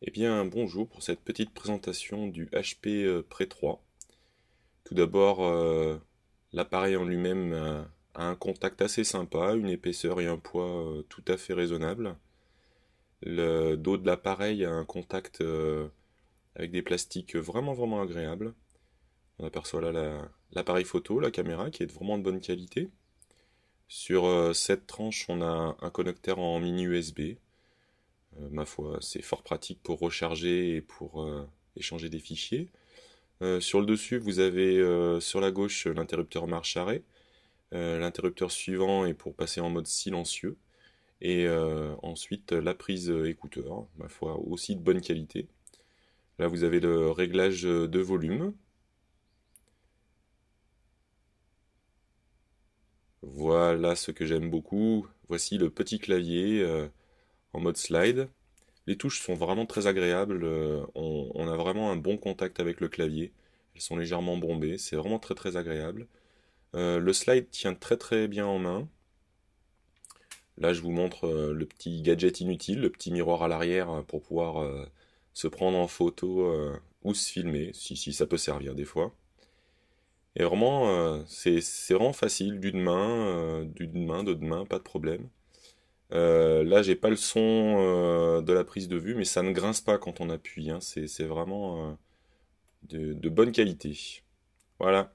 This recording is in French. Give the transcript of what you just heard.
Eh bien, bonjour pour cette petite présentation du HP Pre 3. Tout d'abord, euh, l'appareil en lui-même a un contact assez sympa, une épaisseur et un poids euh, tout à fait raisonnables. Le dos de l'appareil a un contact euh, avec des plastiques vraiment vraiment agréables. On aperçoit là l'appareil photo, la caméra qui est vraiment de bonne qualité. Sur cette tranche, on a un connecteur en mini USB euh, ma foi, c'est fort pratique pour recharger et pour euh, échanger des fichiers. Euh, sur le dessus, vous avez sur la gauche l'interrupteur marche arrêt. l'interrupteur suivant est pour passer en mode silencieux. Et ensuite, la prise écouteur, ma foi, aussi de bonne qualité. Là, vous avez le réglage de volume. Voilà ce que j'aime beaucoup. Voici le petit clavier en mode slide. Les touches sont vraiment très agréables, euh, on, a vraiment un bon contact avec le clavier, elles sont légèrement bombées, c'est vraiment très très agréable. Euh, le slide tient très très bien en main. Là je vous montre euh, le petit gadget inutile, le petit miroir à l'arrière pour pouvoir se prendre en photo ou se filmer, si, si ça peut servir des fois. Et vraiment, c'est vraiment facile, d'une main, d'une main, deux de main, pas de problème. Euh, là, j'ai pas le son euh, de la prise de vue, mais ça ne grince pas quand on appuie. Hein. C'est vraiment euh, de, bonne qualité. Voilà.